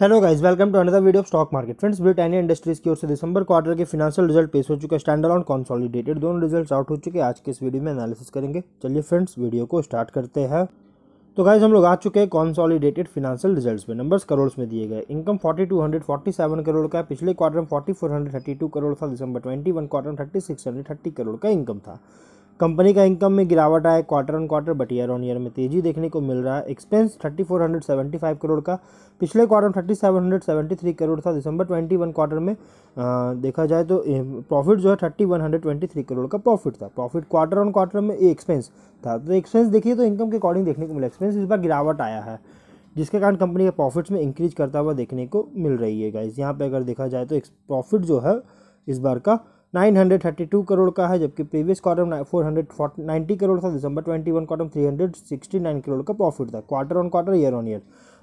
hello guys welcome to another video of stock market friends Britannia Industries की ओर से दिसंबर क्वार्टर के फिनाशियल रिजल्ट पेश हो चुके है स्टैंडर्ड और कॉन्सोलिडेटेड दोनों रिजल्ट्स आउट हो चुके हैं आज के इस वीडियो में एनालिसिस करेंगे चलिए फ्रेंड्स वीडियो को स्टार्ट करते हैं तो गाइज़ हम लोग आ चुके हैं कॉन्सॉलिडेटेड फिनेंशियल रिजल्ट्स में नंबर्स करोड़ में दिए गए इनकम 4247 करोड़ का पिछले क्वार्टर में 4432 करोड़ था दिसंबर 21 क्वार्टर में 3630 करोड़ का इनकम था कंपनी का इनकम में गिरावट आया quarter on quarter but year on year में तेजी देखने को मिल रहा है एक्सपेंस 3475 करोड़ का पिछले क्वार्टर में 3773 करोड़ था दिसंबर 21 क्वार्टर में आ, देखा जाए तो प्रॉफिट जो है 3123 करोड़ का प्रॉफिट था प्रॉफिट क्वार्टर ऑन क्वार्टर में एक्सपेंस था तो एक्सपेंस देखिए तो इनकम के अकॉर्डिंग देखने को मिला एक्सपेंस इस बार गिरावट आया है जिसके कारण कंपनी के प्रॉफिट्स में इंक्रीज करता हुआ देखने को मिल रही है गाइज यहाँ पर अगर देखा जाए तो प्रॉफिट जो है इस बार का 932 करोड़ का है जबकि प्रीवियस क्वार्टर में फोर करोड़ था दिसंबर 21 क्वार्टर 369 करोड़ का प्रॉफिट था quarter on quarter year on year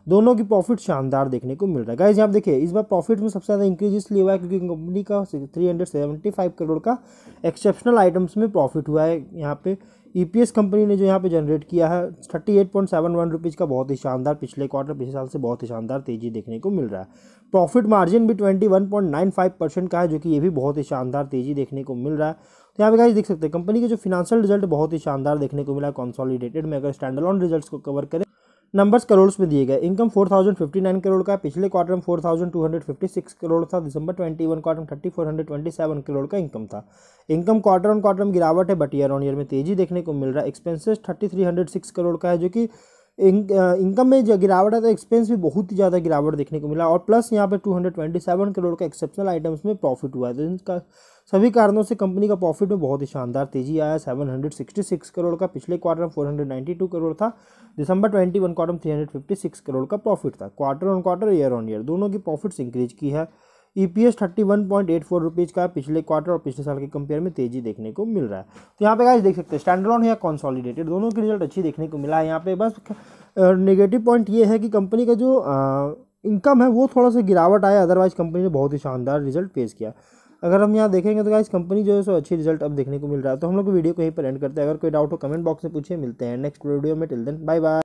दोनों की प्रॉफिट शानदार देखने को मिल रहा है गाइज यहाँ देखिए इस बार प्रॉफिट में सबसे ज़्यादा इंक्रीज इसलिए हुआ है क्योंकि कंपनी का three hundred seventy five crore का एक्सेप्शनल आइटम्स में प्रॉफिट हुआ है यहाँ पे ईपीएस e कंपनी ने जो यहाँ पे जनरेट किया है thirty eight point seven one rupees का बहुत ही शानदार पिछले क्वार्टर पिछले साल से बहुत ही शानदार तेज़ी देखने को मिल रहा है प्रॉफिट मार्जिन भी twenty one point nine five percent का है जो कि ये भी बहुत ही शानदार तेज़ी देखने को मिल रहा है तो यहाँ पे गाइस देख सकते हैं कंपनी के जो फिनेंशियल रिजल्ट बहुत ही शानदार देखने को मिला है कॉन्सॉलीडेटेड में अगर स्टैंडलॉन रिजल्ट को कवर करें नंबर्स करोड़ में दिए गए इनकम 4059 करोड़ का पिछले क्वार्टर में 4256 करोड़ था दिसंबर 21 क्वार्टर में 3427 करोड़ का इनकम था इनकम क्वार्टर ऑन क्वार्टर में गिरावट है बट ईयर ऑन ईयर में तेजी देखने को मिल रहा है एक्सपेंसेस 3306 करोड़ का है जो कि इनकम में जो गिरावट है तो एक्सपेंस भी बहुत ही ज़्यादा गिरावट देखने को मिला और प्लस यहाँ पे 227 करोड़ का एक्सेप्शनल आइटम्स में प्रॉफिट हुआ है तो इनका सभी कारणों से कंपनी का प्रॉफिट में बहुत ही शानदार तेजी आया 766 करोड़ का पिछले क्वार्टर में 492 करोड़ था दिसंबर 21 क्वार्टर में 356 करोड़ का प्रॉफिट था quarter on quarter year on year दोनों की प्रॉफिट्स इंक्रीज की है E P S thirty one point eight four rupees का पिछले क्वार्टर और पिछले साल के कंपेयर में तेजी देखने को मिल रहा है तो यहाँ पे गाइस देख सकते हैं स्टैंडर्ड या कॉन्सॉलीडेटेड दोनों की रिजल्ट अच्छी देखने को मिला है यहाँ पे बस नेगेटिव पॉइंट ये है कि कंपनी का जो इनकम है वो थोड़ा सा गिरावट आया अदरवाइज कंपनी ने बहुत ही शानदार रिजल्ट पेश किया अगर हम यहाँ देखेंगे तो गाइस कंपनी जो है सो अच्छी रिजल्ट अब देखने को मिल रहा है तो हम लोग वीडियो को यहीं पर एंड करते हैं अगर कोई डाउट हो कमेंट बॉक्स में पूछे मिलते हैं नेक्स्ट वीडियो में टिल देन बाय बाय